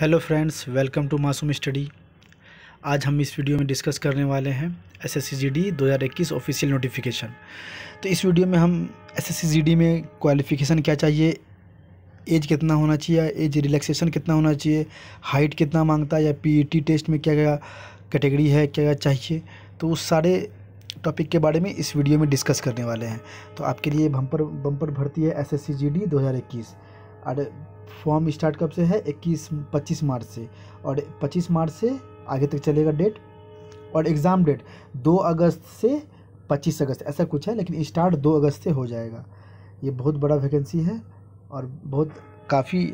Hello friends welcome to Masoom study आज हम इस वीडियो में डिस्कस करने वाले हैं S S C G D दो हज़ार इक्कीस ऑफिशियल नोटिफिकेशन तो इस वीडियो में हम S S C G D में क्वालिफ़िकेशन क्या चाहिए एज कितना होना चाहिए एज रिलैक्सेशन कितना होना चाहिए हाइट कितना मांगता है या पी ई टी टेस्ट में क्या क्या कैटेगरी है क्या क्या चाहिए तो उस सारे टॉपिक के बारे में इस वीडियो में डिस्कस करने वाले हैं तो आपके लिए बम्पर बम्पर भर्ती है S S C G D दो हज़ार इक्कीस और फॉर्म स्टार्ट कब से है इक्कीस पच्चीस मार्च से और पच्चीस मार्च से आगे तक चलेगा डेट और एग्ज़ाम डेट दो अगस्त से पच्चीस अगस्त ऐसा कुछ है लेकिन स्टार्ट दो अगस्त से हो जाएगा ये बहुत बड़ा वैकेंसी है और बहुत काफ़ी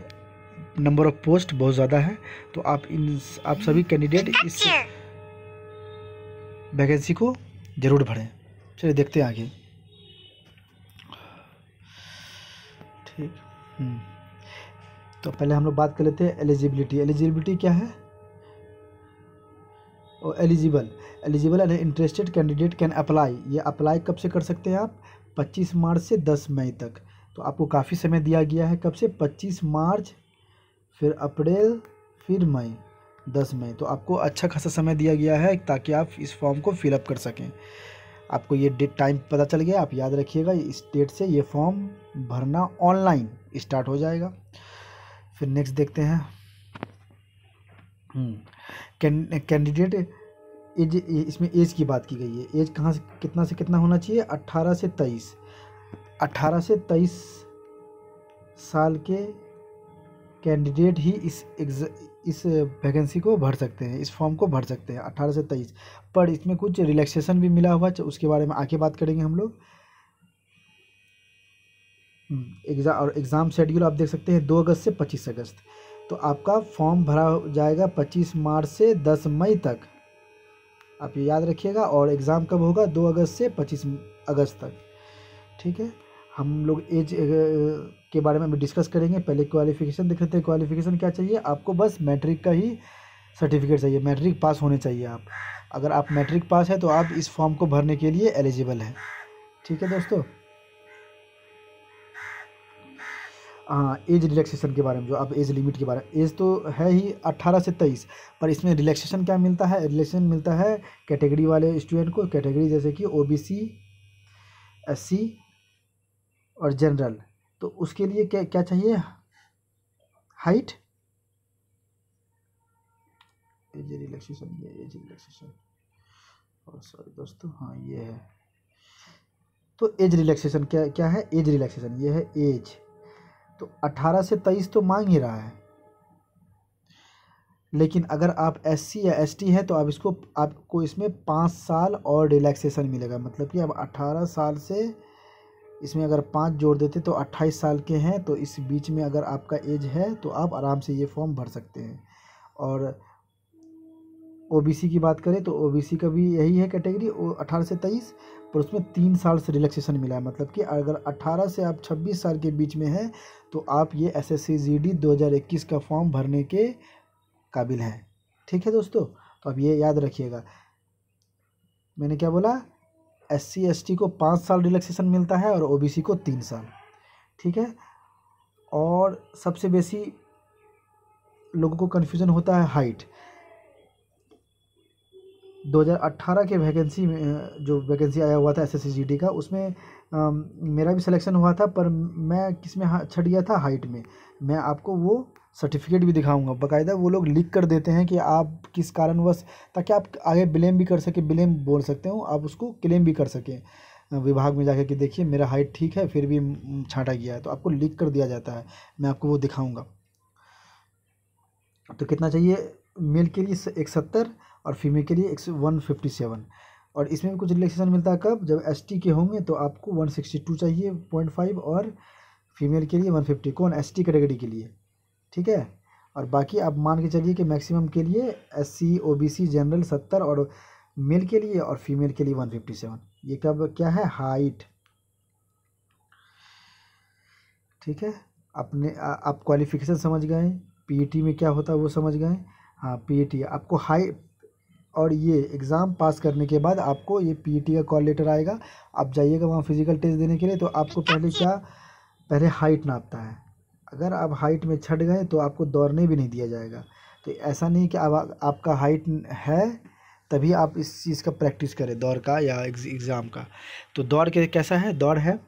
नंबर ऑफ पोस्ट बहुत ज़्यादा है तो आप इन आप सभी कैंडिडेट इस वैकेंसी को ज़रूर भरें चलिए देखते हैं आगे ठीक हम्म। तो पहले हम लोग बात कर लेते हैं एलिजिबिलिटी एलिजिबिलिटी क्या है और eligible eligible and interested candidate can apply ये अप्लाई कब से कर सकते हैं आप 25 मार्च से 10 मई तक तो आपको काफ़ी समय दिया गया है कब से 25 मार्च फिर अप्रैल फिर मई 10 मई तो आपको अच्छा खासा समय दिया गया है ताकि आप इस फॉर्म को फिलअप कर सकें आपको ये डेट टाइम पता चल गया आप याद रखिएगा इस डेट से ये फॉर्म भरना ऑनलाइन स्टार्ट हो जाएगा फिर नेक्स्ट देखते हैं कैंडिडेट हम्म, एज इसमें एज की बात की गई है एज कहाँ से कितना से कितना होना चाहिए अट्ठारह से तेईस अट्ठारह से तेईस साल के कैंडिडेट ही इस एग्जाम इस वैकेंसी को भर सकते हैं इस फॉर्म को भर सकते हैं अट्ठारह से तेईस पर इसमें कुछ रिलैक्सेशन भी मिला हुआ उसके बारे में आके बात करेंगे हम लोग एग्ज़ाम और एग्ज़ाम शेड्यूल आप देख सकते हैं दो अगस्त से पच्चीस अगस्त तो आपका फॉर्म भरा जाएगा पच्चीस मार्च से दस मई तक आप ये याद रखिएगा और एग्ज़ाम कब होगा दो अगस्त से पच्चीस अगस्त तक ठीक है हम लोग एज के बारे में डिस्कस करेंगे पहले क्वालिफिकेशन देख लेते हैं क्वालिफिकेशन क्या चाहिए आपको बस मैट्रिक का ही सर्टिफिकेट चाहिए मैट्रिक पास होने चाहिए आप अगर आप मैट्रिक पास है तो आप इस फॉर्म को भरने के लिए एलिजिबल हैं ठीक है दोस्तों एज हाँ, रिलैक्सेशन के बारे में जो आप एज लिमिट के बारे में एज तो है ही 18 से 23 पर इसमें रिलैक्सेशन क्या मिलता है रिलैक्सेशन मिलता है कैटेगरी वाले स्टूडेंट को कैटेगरी जैसे कि ओ बी सी एस सी और जनरल तो उसके लिए क्या क्या चाहिए हाइट एज रिलैक्सेशन ये एज रिलैक्सेशन और सॉरी दोस्तों हाँ ये है तो एज रिलैक्सेशन क्या क्या है एज रिलैक्सेशन ये है एज तो अट्ठारह से तेईस तो मांग ही रहा है लेकिन अगर आप एससी या एसटी हैं तो आप इसको आपको इसमें पाँच साल और रिलैक्सेशन मिलेगा मतलब कि आप अट्ठारह साल से इसमें अगर पाँच जोड़ देते तो अट्ठाईस साल के हैं तो इस बीच में अगर आपका एज है तो आप आराम से ये फॉर्म भर सकते हैं और ओबीसी की बात करें तो ओबीसी का भी यही है कैटेगरी अठारह से तेईस पर उसमें तीन साल से रिलैक्सेशन मिला है मतलब कि अगर अट्ठारह से आप छब्बीस साल के बीच में हैं तो आप ये एस एस इक्कीस का फॉर्म भरने के काबिल हैं ठीक है दोस्तों तो अब ये याद रखिएगा मैंने क्या बोला एस सी को पाँच साल रिलैक्सेशन मिलता है और ओ को तीन साल ठीक है और सबसे बेसी लोगों को कन्फ्यूज़न होता है हाइट 2018 के वैकेंसी में जो वैकेंसी आया हुआ था एस का उसमें आ, मेरा भी सिलेक्शन हुआ था पर मैं किस में हाँ, छट गया था हाइट में मैं आपको वो सर्टिफिकेट भी दिखाऊंगा बकायदा वो लोग लिख कर देते हैं कि आप किस कारणवश ताकि आप आगे ब्लेम भी कर सकें ब्लेम बोल सकते हो आप उसको क्लेम भी कर सकें विभाग में जाकर के देखिए मेरा हाइट ठीक है फिर भी छाँटा गया है तो आपको लिख कर दिया जाता है मैं आपको वो दिखाऊँगा तो कितना चाहिए मेल के लिए एक सत्तर और फीमेल के लिए एक वन फिफ्टी सेवन और इसमें भी कुछ रिलैक्सेशन मिलता है कब जब एस के होंगे तो आपको वन सिक्सटी टू चाहिए पॉइंट फाइव और फीमेल के लिए वन फिफ्टी कौन एस टी कैटेगरी के लिए ठीक है और बाकी आप मान के चलिए कि मैक्सिमम के लिए S C O B C general सत्तर और मेल के लिए और फीमेल के लिए वन फिफ्टी सेवन ये कब क्या है हाइट ठीक है अपने आ, आप क्वालिफिकेशन समझ गए पी e में क्या होता है वो समझ गए हाँ पी e आपको हाई और ये एग्ज़ाम पास करने के बाद आपको ये पीटी e का कॉल लेटर आएगा आप जाइएगा वहाँ फिज़िकल टेस्ट देने के लिए तो आपको पहले क्या पहले हाइट नापता है अगर आप हाइट में छट गए तो आपको दौड़ने भी नहीं दिया जाएगा तो ऐसा नहीं कि अब आपका हाइट है तभी आप इस चीज़ का प्रैक्टिस करें दौड़ का या एग्ज़ाम का तो दौड़ के कैसा है दौड़ है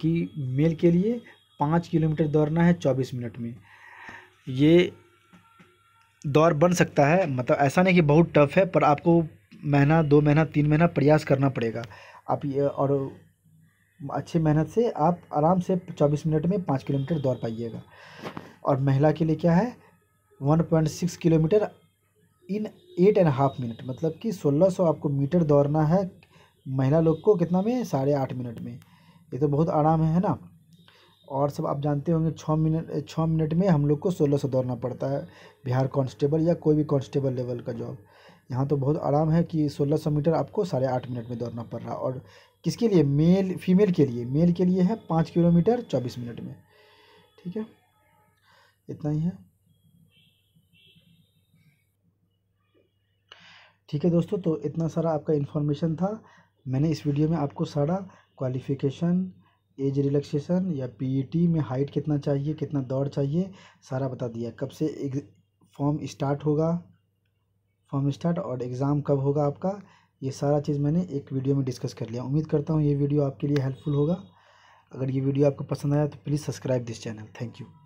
कि मेल के लिए पाँच किलोमीटर दौड़ना है चौबीस मिनट में ये दौर बन सकता है मतलब ऐसा नहीं कि बहुत टफ़ है पर आपको महीना दो महीना तीन महीना प्रयास करना पड़ेगा आप ये और अच्छी मेहनत से आप आराम से चौबीस मिनट में पाँच किलोमीटर दौड़ पाइएगा और महिला के लिए क्या है one point six kilometre in eight and half minute मतलब कि सोलह सौ आपको मीटर दौड़ना है महिला लोग को कितना में साढ़े आठ मिनट में ये तो बहुत आराम है ना और सब आप जानते होंगे छः मिनट छः मिनट में हम लोग को सोलह सौ दौड़ना पड़ता है बिहार कांस्टेबल या कोई भी कांस्टेबल लेवल का जॉब यहाँ तो बहुत आराम है कि सोलह सौ मीटर आपको साढ़े आठ मिनट में दौड़ना पड़ रहा और किसके लिए मेल फीमेल के लिए मेल के लिए है पाँच किलोमीटर चौबीस मिनट में ठीक है इतना ही है ठीक है दोस्तों तो इतना सारा आपका इन्फॉर्मेशन था मैंने इस वीडियो में आपको सारा क्वालिफिकेशन एज रिलैक्सेशन या पीईटी में हाइट कितना चाहिए कितना दौड़ चाहिए सारा बता दिया कब से फॉर्म स्टार्ट होगा फॉर्म स्टार्ट और एग्ज़ाम कब होगा आपका ये सारा चीज़ मैंने एक वीडियो में डिस्कस कर लिया उम्मीद करता हूँ ये वीडियो आपके लिए हेल्पफुल होगा अगर ये वीडियो आपको पसंद आया तो please subscribe this channel thank you